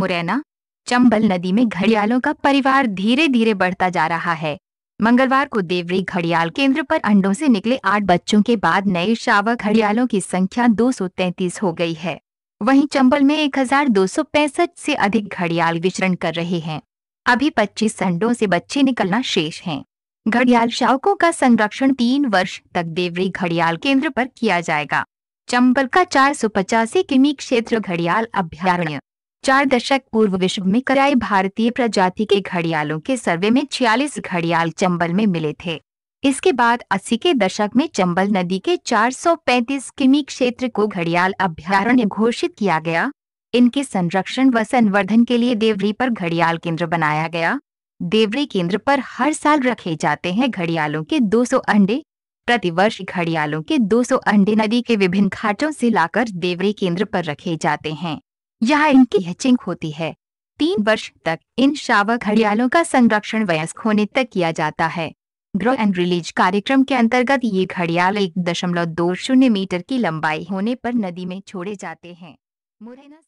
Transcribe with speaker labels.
Speaker 1: मुरैना चंबल नदी में घड़ियालों का परिवार धीरे धीरे बढ़ता जा रहा है मंगलवार को देवरी घड़ियाल केंद्र पर अंडों से निकले आठ बच्चों के बाद नए शावक घड़ियालों की संख्या 233 हो गई है वहीं चंबल में एक से अधिक घड़ियाल विचरण कर रहे हैं अभी पच्चीस अंडो से बच्चे निकलना शेष है घड़ियाल शावकों का संरक्षण तीन वर्ष तक देवरी घड़ियाल केंद्र पर किया जाएगा चंबल का चार किमी क्षेत्र घड़ियाल अभ्यारण्य चार दशक पूर्व विश्व में कराए भारतीय प्रजाति के घड़ियालों के सर्वे में 46 घड़ियाल चंबल में मिले थे इसके बाद 80 के दशक में चंबल नदी के 435 किमी क्षेत्र को घड़ियाल अभ्यारण्य घोषित किया गया इनके संरक्षण व संवर्धन के लिए देवरी पर घड़ियाल केंद्र बनाया गया देवरी केंद्र पर हर साल रखे जाते हैं घड़ियालों के 200 अंडे प्रतिवर्ष घड़ियालों के 200 अंडे नदी के विभिन्न घाटों से लाकर देवरी केंद्र पर रखे जाते हैं यहाँ इनकी हैचिंग होती है तीन वर्ष तक इन शावक घड़ियालों का संरक्षण वयस्क होने तक किया जाता है ग्रो एंड रिलीज कार्यक्रम के अंतर्गत ये घड़ियाल एक दशमलव दो शून्य मीटर की लंबाई होने पर नदी में छोड़े जाते हैं मुरैना